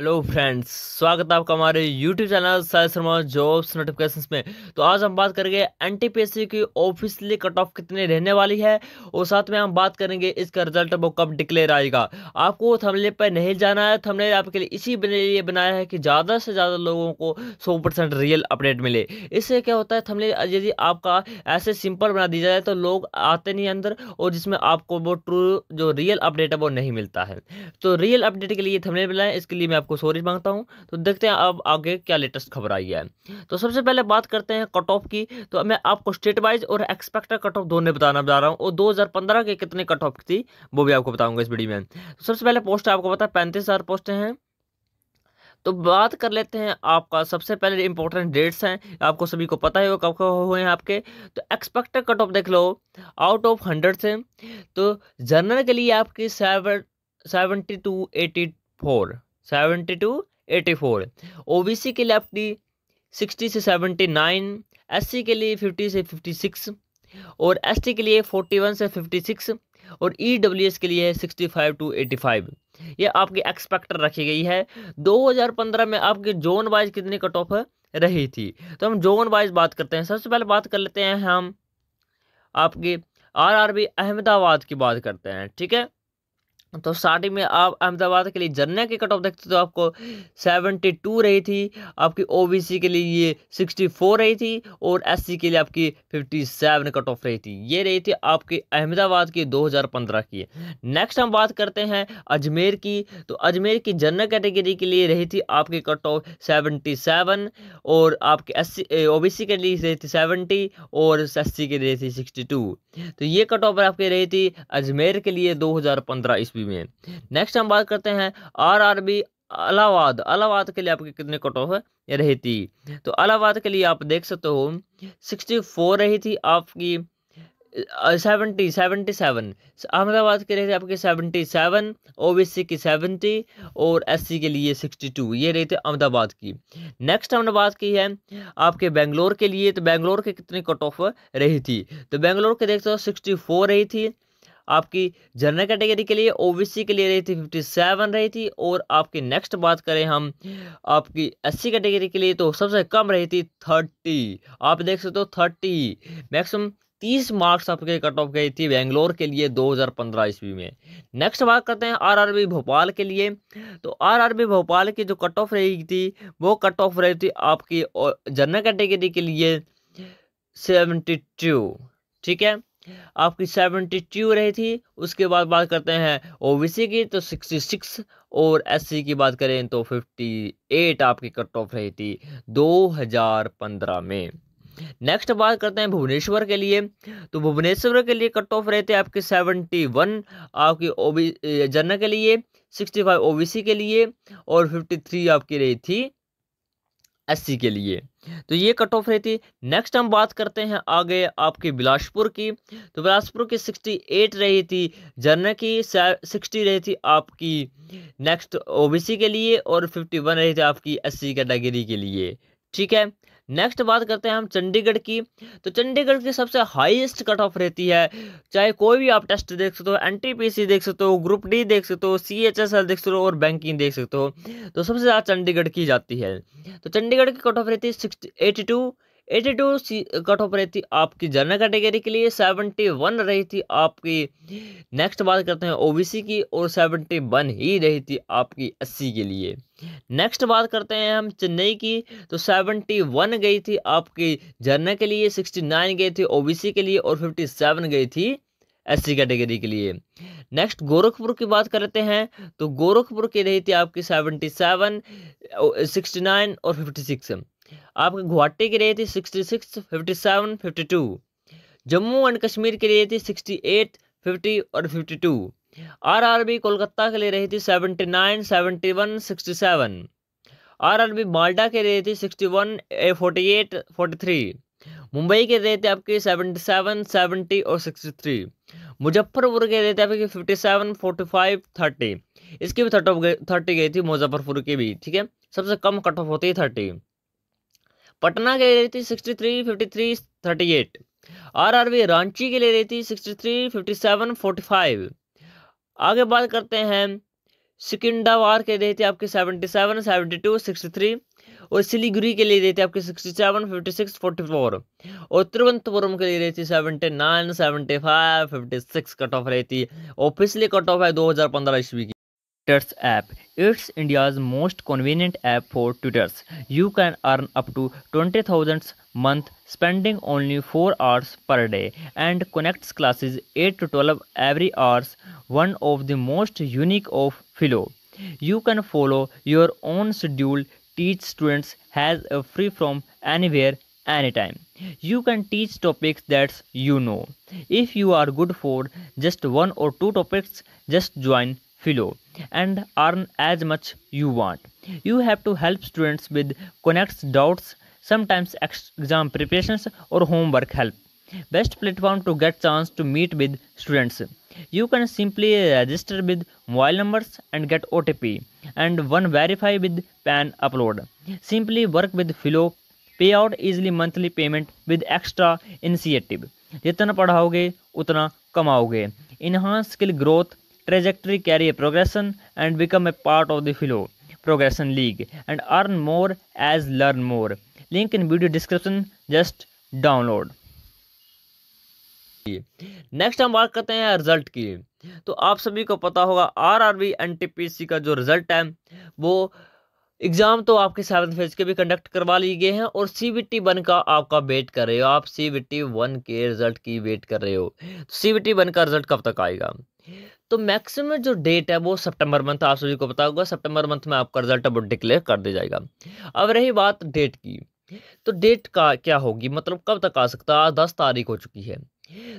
Hello friends स्वागत है आपका हमारे YouTube channel Sai Sharma jobs notification में तो आज हम बात करेंगे एनटीपीएससी की ऑफिशियली कट ऑफ कितनी रहने वाली है और साथ में हम बात करेंगे इसका रिजल्ट वो कब डिक्लेयर आएगा आपको थमले पर नहीं जाना है थमले आपके लिए इसी लिए बनाया है कि ज़्यादा से ज़्यादा लोगों को सौ रियल अपडेट मिले इससे क्या होता है थमले यदि आपका ऐसे सिंपल बना दिया जाए तो लोग आते नहीं अंदर और जिसमें आपको वो ट्रू जो रियल अपडेट है वो नहीं मिलता है तो रियल अपडेट के लिए थमले बनाए इसके लिए मैं आपको सॉरी मांगता हूँ तो देखते हैं अब आगे क्या लेटेस्ट खबर आई है तो सबसे पहले बात करते हैं कट ऑफ की तो मैं आपको स्टेट वाइज और एक्सपेक्टेड कट ऑफ दोनों बताना बता रहा हूँ और दो के कितने कट ऑफ थी वो भी आपको बताऊँगा इस वीडियो में तो सबसे पहले पोस्ट आपको पता है पैंतीस पोस्टें हैं तो बात कर लेते हैं आपका सबसे पहले इंपॉर्टेंट डेट्स हैं आपको सभी को पता है वो कब कब हुए हैं आपके तो एक्सपेक्टेड कट ऑफ देख लो आउट ऑफ हंड्रेड से तो जनरल के लिए आपकी seven seventy two eighty four seventy two eighty four O B C के लिए आपकी सिक्सटी से सेवेंटी नाइन एस सी के लिए फिफ्टी से फिफ्टी सिक्स और एस टी के लिए फोर्टी वन से फिफ्टी सिक्स और ई डब्ल्यू एस के लिए sixty five two eighty five ये आपकी एक्सपेक्टर रखी गई है दो हज़ार पंद्रह में आपकी जोन वाइज कितनी कट ऑफ रही थी तो हम जोन वाइज बात करते हैं सबसे पहले बात कर लेते हैं हम आपकी बी अहमदाबाद की बात करते हैं ठीक है तो मतलब स्टार्टिंग में आप अहमदाबाद के लिए जरने की कट ऑफ देखते तो आपको 72 रही थी आपकी ओबीसी के लिए ये 64 रही थी और एससी के लिए आपकी 57 कट ऑफ रही थी ये रही थी आपकी अहमदाबाद की 2015 की नेक्स्ट हम बात करते हैं अजमेर की तो अजमेर की जनरल कैटेगरी के लिए रही थी आपकी कट ऑफ सेवेंटी और आपके एस सी के लिए रही थी सेवेंटी और एस के लिए रही थी सिक्सटी तो ये कट ऑफ आपकी रही थी अजमेर के लिए दो हज़ार यूएसपी में नेक्स्ट हम बात करते हैं R R B Allahabad Allahabad के लिए आपके कितने कट ऑफ रही थी तो अलाहाबाद के लिए आप देख सकते हो सिक्सटी फोर रही थी आपकी सेवेंटी सेवेंटी सेवन अहमदाबाद के लिए थे आपके सेवेंटी सेवन ओबीसी की सेवेंटी और एससी के लिए सिक्सटी टू ये रही थी अहमदाबाद की नेक्स्ट हमने बात की है आपके बेंगलोर के लिए तो बेंगलोर के कितनी कट ऑफ रही थी तो बेंगलोर के देखते हो सिक्सटी फोर रही थी आपकी जनरल कैटेगरी के लिए ओबीसी के लिए रही थी फिफ्टी सेवन रही थी और आपकी नेक्स्ट बात करें हम आपकी एससी कैटेगरी के लिए तो सबसे कम रही थी थर्टी आप देख सकते हो थर्टी मैक्सिमम तीस मार्क्स आपके कट ऑफ गई थी बेंगलोर के लिए दो हज़ार पंद्रह ईस्वी में नेक्स्ट बात करते हैं आरआरबी भोपाल के लिए तो आरआरबी भोपाल की जो कट ऑफ रही थी वो कट ऑफ रही थी आपकी जनरल कैटेगरी के लिए सेवेंटी टू ठीक है आपकी सेवेंटी टू रही थी उसके बाद बात करते हैं ओ की तो सिक्सटी सिक्स और एस की बात करें तो फिफ्टी एट आपकी कट ऑफ रही थी दो हज़ार पंद्रह में नेक्स्ट बात करते हैं भुवनेश्वर के लिए तो भुवनेश्वर के लिए कट ऑफ रहते थे आपके सेवेंटी वन आपकी ओबी जनरल के लिए सिक्सटी फाइव ओ के लिए और फिफ्टी थ्री आपकी रही थी अस्सी के लिए तो ये कट ऑफ रही थी नेक्स्ट हम बात करते हैं आगे आपकी बिलासपुर की तो बिलासपुर की सिक्सटी एट रही थी जर्नल की सिक्सटी रही थी आपकी नेक्स्ट ओबीसी के लिए और फिफ्टी वन रही थी आपकी एससी कैटेगरी के लिए ठीक है नेक्स्ट बात करते हैं हम चंडीगढ़ की तो चंडीगढ़ की सबसे हाईएस्ट कट ऑफ रहती है चाहे कोई भी आप टेस्ट देख सकते हो एनटीपीसी देख सकते हो ग्रुप डी देख सकते हो सी एच एस एल देख सकते हो और बैंकिंग देख सकते हो तो सबसे ज़्यादा चंडीगढ़ की जाती है तो चंडीगढ़ की कट ऑफ रहती है six eighty two eighty two cut off रही थी आपकी जनरल कैटेगरी के लिए सेवेंटी वन रही थी आपकी नेक्स्ट बात करते हैं ओबीसी की और सेवेंटी वन ही रही थी आपकी अस्सी के लिए नेक्स्ट बात करते हैं हम चेन्नई की तो सेवेंटी वन गई थी आपकी जनरल के लिए सिक्सटी नाइन गई थी सी के लिए और फिफ्टी सेवन गई थी एस सी कैटेगरी के लिए नेक्स्ट गोरखपुर की बात करते हैं तो गोरखपुर की रही थी आपकी सेवेंटी सेवन सिक्सटी नाइन और फिफ्टी सिक्स आपके गुवाहाटी के लिए थी sixty six fifty seven fifty two Jammu and Kashmir के लिए थी सिक्सटी एट फिफ्टी और fifty two R R B Kolkata के लिए रही थी seventy nine seventy one sixty seven R R B Malda के लिए थी सिक्सटी वन ए forty eight forty three Mumbai के रेट आपके सेवेंटी सेवन सेवेंटी और सिक्सटी थ्री मुजफ्फरपुर के रहते आपके fifty seven forty five thirty इसकी भी थर्टी थर्टी गई थी मुजफ्फरपुर की भी ठीक है सबसे कम कट ऑफ होती है थर्टी पटना के लिए रही थी sixty three fifty three thirty eight R R B Ranchi के लिए रही थी sixty three fifty seven forty five आगे बात करते हैं सिकिंडावार के रही थी आपकी seventy seven seventy two sixty three और सिलीगुड़ी के लिए थी आपके sixty seven fifty six forty four और तिरुवनंतपुरम के लिए रहती seventy nine seventy five fifty six cut off रहती ऑफिसली कट ऑफ है दो हज़ार पंद्रह ईस्वी की Twitters app. It's India's most convenient app for tutors. You can earn up to 20,000 month spending only 4 hours per day and connects classes 8 to 12 every hours one of the most unique of philo you can follow your own schedule teach students has a free from anywhere anytime you can teach topics that you know if you are good for just one or two topics just join fellow and earn as much you want. You have to help students with connects, doubts, sometimes exam preparations or homework help. Best platform to get chance to meet with students. You can simply register with mobile numbers and get OTP and one verify with PAN upload. Simply work with fellow pay out easily monthly payment with extra initiative जितना पढ़ाओगे उतना कमाओगे enhance skill growth trajectory, carry a progression and become a part of the flow Progression League and earn more as learn more. Link in video description, just download next हम बात करते हैं result की तो आप सभी को पता होगा आरआरबी एनटीपीसी का जो रिजल्ट है वो एग्ज़ाम तो आपके सेवन फेज के भी कंडक्ट करवा लिए गए हैं और सी बी वन का आपका वेट कर रहे हो आप सी बी वन के रिजल्ट की वेट कर रहे हो सी बी वन का रिजल्ट कब तक आएगा तो मैक्सिमम जो डेट है वो सितंबर मंथ आप सभी को पता होगा सितंबर मंथ में आपका रिजल्ट अब डिक्लेयर कर दिया जाएगा अब रही बात डेट की तो डेट का क्या होगी मतलब कब तक आ सकता है दस तारीख हो चुकी है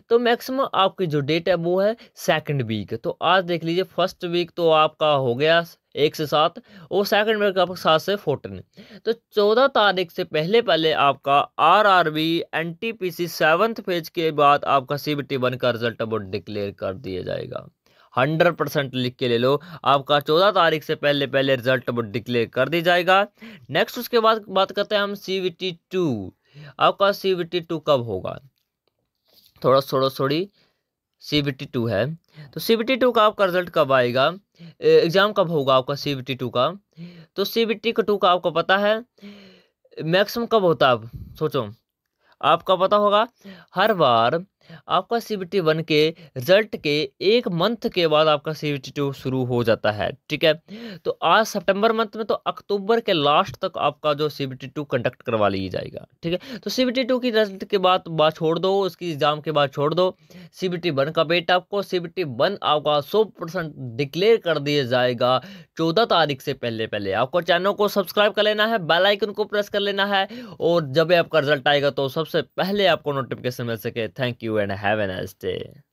तो मैक्सिमम आपकी जो डेट है वो है सेकंड वीक तो आज देख लीजिए फर्स्ट वीक तो आपका हो गया एक से सात और सेकंड वीक आपका सात से फोर्टीन तो चौदह तारीख से पहले पहले आपका R R B N T P C seventh phase के बाद आपका सी बी टी वन का रिजल्ट अब डिक्लेयर कर दिया जाएगा हंड्रेड परसेंट लिख के ले लो आपका चौदह तारीख से पहले पहले रिजल्ट डिक्लेयर कर दी जाएगा नेक्स्ट उसके बाद बात करते हैं हम सी वी टी टू आपका सी वी टी टू कब होगा थोड़ा थोड़ा थोड़ी सी बी टी टू है तो सी बी टी टू का आपका रिजल्ट कब आएगा एग्ज़ाम कब होगा आपका सी बी टी टू का तो सी बी टी टू का आपको पता है मैक्सिमम कब होता है आप सोचो आपका पता होगा हर बार आपका सी बी वन के रिजल्ट के एक मंथ के बाद आपका सी बी टू शुरू हो जाता है ठीक है तो आज सितंबर मंथ में तो अक्टूबर के लास्ट तक आपका जो सी बी टू कंडक्ट करवा लिया जाएगा ठीक है तो सी बी टू की रिजल्ट के बाद बात छोड़ दो उसकी एग्ज़ाम के बाद छोड़ दो सी बी वन का बेट आपको सी बी वन आपका सौ परसेंट डिक्लेयर कर दिया जाएगा चौदह तारीख से पहले पहले आपको चैनल को सब्सक्राइब कर लेना है बेलाइकन को प्रेस कर लेना है और जब आपका रिजल्ट आएगा तो सबसे पहले आपको नोटिफिकेशन मिल सके thank you everyone have a nice day.